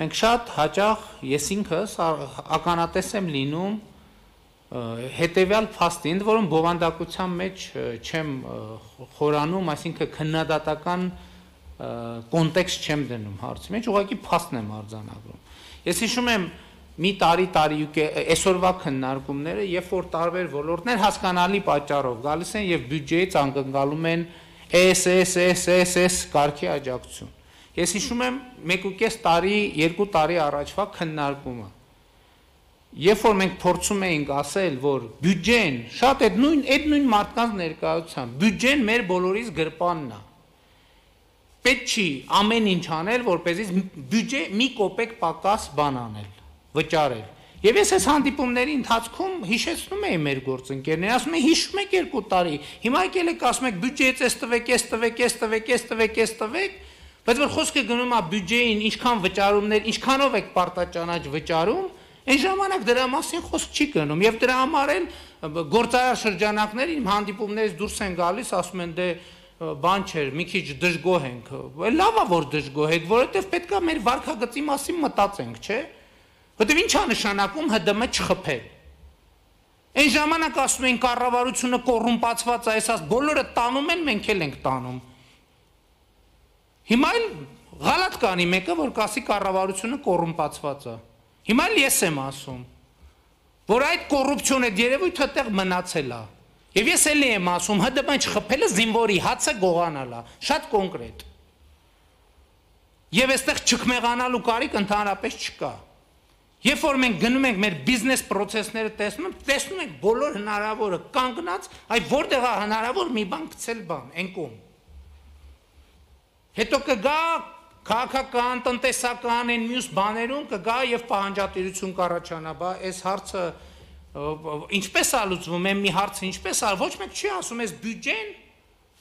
Մենք շատ հաճախ ես ինքս ականատես եմ լինում հետևյալ փաստին, որոնք բովանդակության մեջ չեմ խորանում, այսինքն քննադատական կոնտեքստ չեմ դնում հարցի մեջ, ուղղակի փաստն եմ արձանագրում։ Ես հիշում եմ մի տարի տարի այսօրվա քննարկումները, երբ որ տարբեր ոլորտներ հասկանալի պատճառով գալիս են եւ բյուջեից անկնկալում են էս էս էս էս էս կարգի աջակցություն Ես հիշում եմ 1.5 տարի, 2 տարի առաջվա քննարկումը։ Երբ որ մենք փորձում էինք ասել, որ բյուջեն շատ այդ նույն այդ նույն մարդկանց ներկայությամբ, բյուջեն մեր բոլորիս գրպանն է։ Պետք չի ամեն ինչ անել, որպեսզի բյուջե մի կոպեկ պակաս բան անել, վճարել։ Եվ ես այս հանդիպումների ընթացքում հիշեցնում էի մեր գործընկերներին, ասում էի հիշում եք 2 տարի։ Հիմա եկել եք ասում եք բյուջեից էս տվեք, էս տվեք, էս տվեք, էս տվեք, էս տվեք, էս տվեք Բայց որ խոսքը գնում է բյուջեին, ինչքան վճարումներ, ինչքանով եք պարտաճանաչ վճարում, այն ժամանակ դրա մասին խոսք չի գնում եւ դրա համար են գործարար շրջանակները իմ հանդիպումներից դուրս են գալիս, ասում են դե բան չէր, մի քիչ դժգոհ ենք։ Լավ է որ դժգոհ եք, որովհետեւ պետքա մեր վարկագծի մասին մտածենք, չէ՞։ Որտեւ ի՞նչ է նշանակում ՀԴՄ չխփել։ Այն ժամանակ ասում են կառավարությունը կոռումպացված է, այսաս բոլորը տանում են, մենք էլ ենք տանում։ են, Հիմա էլ Ղալատ կանի մեկը, որ կասի կառավարությունը կոռումպացված է։ Հիմա էլ ես եմ ասում, որ այդ կոռուպցիոն այդ երևույթը տեղ մնացել է։ Եվ ես էլի եմ ասում, ՀԴԲ-ն չխփելը զինվորի հացը գողանալա, շատ կոնկրետ։ Եվ այստեղ չկմեղանալու կարիք ընդհանրապես չկա։ Երբ որ մենք գնում ենք մեր բիզնես process-ները տեսնում ենք, տեսնում ենք բոլոր հնարավորը կանգնած, այ որտեղ է հնարավոր մի բան գցել բան, ենկոմ։ են Հետո կգա քաղաքական, տնտեսական են մյուս բաներում կգա եւ պահանջատիրություն կառաջանա, բա այս հարցը ինչպես է լուծվում, այն մի հարցը ինչպես է, ոչ մեկ չի ասում, այս բյուջեն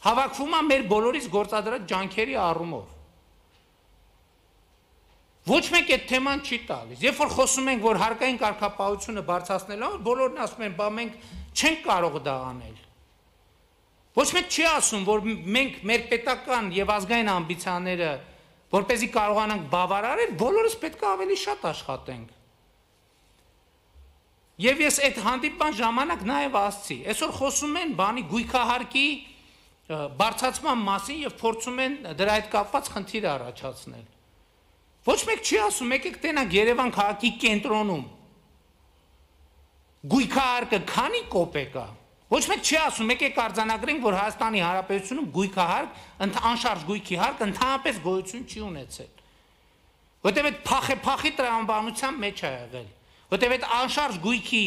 հավաքվում է մեր բոլորից գործադրած ջանքերի առումով։ Ոչ մեկ այդ թեման չի տալիս։ Երբ որ խոսում ենք, որ հարկային կարգապահությունը բարձրացնելու համար, բոլորն ասում են, բա մենք չենք կարող դա անել։ Ոչ մեկ չի ասում, որ մենք մեր պետական եւ ազգային ամբիցիաները, որ เป զի կարողանանք բավարարել, բոլորս պետք է ավելի շատ աշխատենք։ Եվ ես այդ հանդիպման ժամանակ նաև ասացի, այսօր խոսում են բանի գույքահարկի բարձացման մասին եւ փորձում են դրա հետ կապված խնդիր առաջացնել։ Ոչ մեկ չի ասում, եկեք տենանք Երևան քաղաքի կենտրոնում։ Գույքահարկը քանի կոպեկ է։ կա, Ոչ մեկ չի ասում, եկեք արձանագրենք, որ Հայաստանի Հանրապետությունում գույքահարկ, անշարժ գույքի հարկ ընդհանրապես գոյություն չի ունեցել։ Որտեւ այդ փախե-փախի տրամաբանության մեջ է եղել։ Որտեւ այդ անշարժ գույքի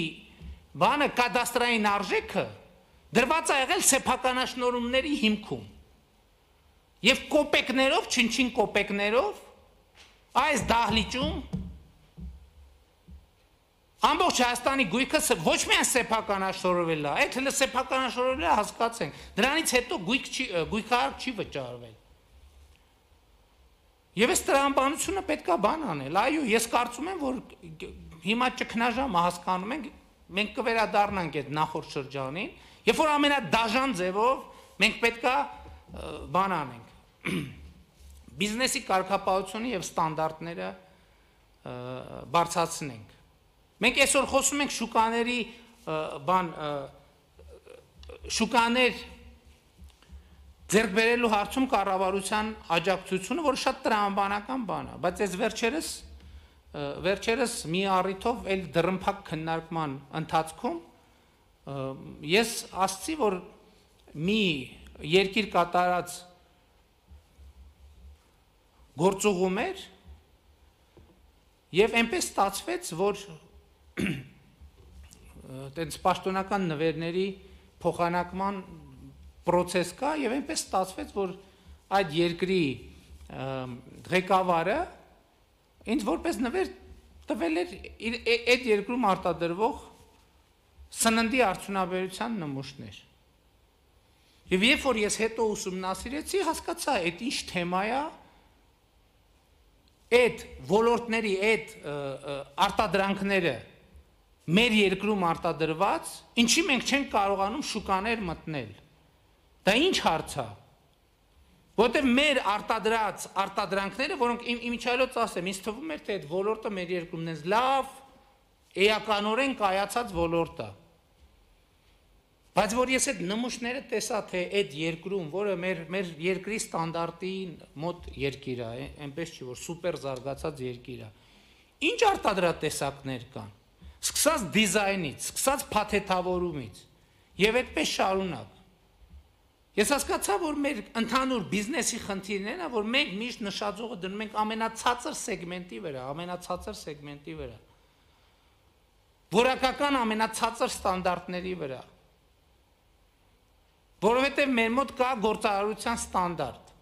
բանը կադաստրային արժեքը դրված է եղել սեփականաշնորումների հիմքում։ Եվ կոպեկներով, չնչին կոպեկներով այս դահլիճում Ամբողջ Հայաստանի գույքը ոչ միայն սեփական աշորվել է, այդ հենց սեփական աշորվել է հասկացենք։ Դրանից հետո գույք չի գույքարկ չի վճարվել։ Եվ այս տրամաբանությունը պետքա բան անել։ Այո, ես կարծում եմ, որ հիմա չքնաժամը հասկանում ենք, մենք կվերադառնանք այդ նախորդ շրջանին, երբ որ ամենադաժան ձևով մենք պետքա բան անենք։ Բիզնեսի կարգապահությունը եւ ստանդարտները բարձրացնենք Մենք այսօր խոսում ենք շուկաների բան շուկաներ ձեռք բերելու հարցում կառավարության աջակցությունը, որը շատ տրամաբանական բան է, բայց այս վերջերս վերջերս մի առիթով էլ դրմփակ քննարկման ընթացքում ես ասացի, որ մի երկիր կատարած գործողում էր եւ այնպես ստացվեց, որ տենց պաշտոնական նվերների փոխանակման process կա եւ այնպես ստացվեց, որ այդ երկրի ղեկավարը ինձ որպես նվեր տվել էր այդ երկրում արտադրվող սննդի արդյունաբերության նմուշներ։ Եվ երբ որ ես հետո ուսումնասիրեցի, հասկացա, այդ ինչ թեմա է, այդ ոլորտների, այդ արտադրանքները, այդ մեր երկրում արտադրված, ինչի մենք չենք կարողանում շուկաներ մտնել։ Դա ի՞նչ հարց է։ Որտեւ մեր արտադրած արտադրանքները, որոնք իմ իմիջայլոց ասեմ, ինձ թվում էր թե այդ ոլորտը մեր երկրումն է լավ էականորեն կայացած ոլորտը։ Բայց որ ես այդ նմուշները տեսա, թե այդ երկրում, որը մեր մեր երկրի ստանդարտին մոտ երկիր է, այնպես չի որ սուպեր զարգացած երկիր է։ Ինչ արտադրատեսակներ կան։ Սկսած դիզայնից, սկսած փաթեթավորումից եւ այդպես շարունակ։ Ես հասկացա, որ մեր ընդհանուր բիզնեսի խնդիրն էնա, որ մենք միշտ նշաձողը դնում ենք ամենացածր սեգմենտի վրա, ամենացածր սեգմենտի վրա։ Որակական ամենացածր ստանդարտների վրա։ Որովհետև մեր մոտ կա գործարարության ստանդարտ։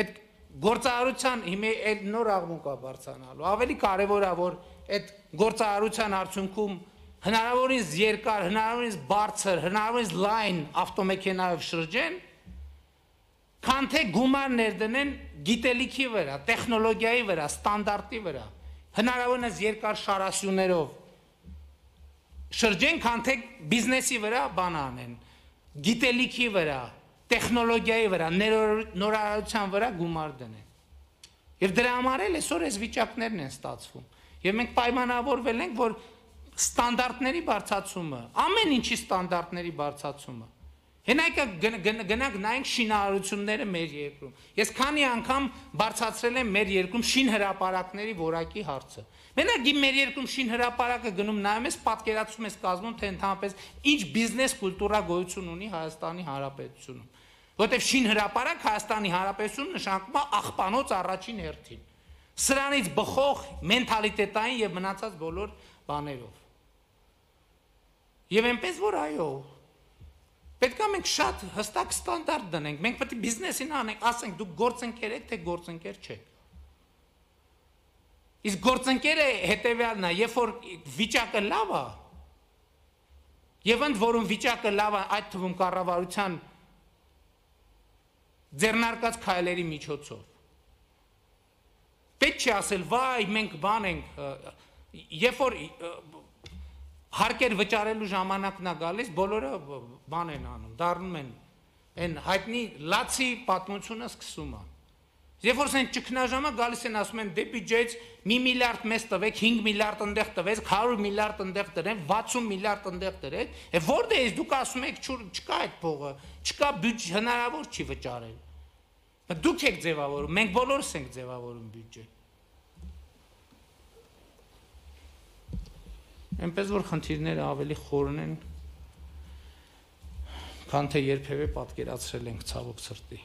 Այդ գործարարության հիմա էլ նոր աղմուկա բարձանալու։ Ավելի կարևոր է որ այդ գործարարության արդյունքում հնարավորինս երկար, հնարավորինս բարձր, հնարավորինս լայն ավտոմեքենայով շրջեն, քան թե գումար ներդնեն գիտելիքի վրա, տեխնոլոգիայի վրա, ստանդարտի վրա, հնարավորինս երկար շարասյուներով շրջեն, քան թե բիզնեսի վրա բան անեն, գիտելիքի վրա, տեխնոլոգիայի վրա, նորարարության վրա գումար դնեն։ Եվ դրա համար էլ այսօր այս վիճակներն են ստացվում։ Եվ մենք պայմանավորվել ենք, որ ստանդարտների բարձացումը, ամեն ինչի ստանդարտների բարձացումը։ Հենայկը գնանք նայենք շինարարությունները մեր երկրում։ Ես քանի անգամ բարձացրել եմ մեր երկրում շինհրապարակների որակի հարցը։ Մենակ իմ մեր երկրում շինհրապարակը գնում նայում ես, պատկերացում ես կազմում, թե ընդհանրապես ինչ բիզնես կուլտուրա գոյություն ունի Հայաստանի Հանրապետությունում։ Որտեվ շին հրաապարակ Հայաստանի Հանրապետություն նշանակում է աղբանոց առաջին հերթին։ Սրանից բխող մենթալիտետային եւ մնացած բոլոր բաներով։ Եվ այնպես որ այո, պետքա մենք շատ հստակ ստանդարտ դնենք։ Մենք պետք է բիզնեսին անենք, ասենք դուք գործընկեր եք, թե գործընկեր չեք։ Իսկ գործընկերը հետեւյալն է, երբ որ վիճակը լավ է, եւ ընդ որում վիճակը լավ է, այդ թվում կառավարության ձեռնարկած քայլերի միջոցով։ Պետք չի ասել, վայ, մենք բան ենք, երբ որ հարկեր վճարելու ժամանակն է գալիս, բոլորը բան են անում, դառնում են այն հայտնի լացի պատմությունը սկսում է։ Երբ որ ասեն ճգնաժամը գալիս են ասում են դեպի ջեջ 1 միլիարդ մեզ տվեք, 5 միլիարդ ընդեղ տվեք, 100 միլիարդ ընդեղ դրեն, 60 միլիարդ ընդեղ դրեք։ Է որտե՞ղ դե է դուք ասում եք չկա այդ փողը, չկա բյուջե, հնարավոր չի վճարել։ Դուք եք ձևավորում, մենք բոլորս ենք ձևավորում բյուջե։ Էնպես որ խնդիրները ավելի խորն են, քան թե երբևէ պատկերացրել ենք ցավոք սրտի։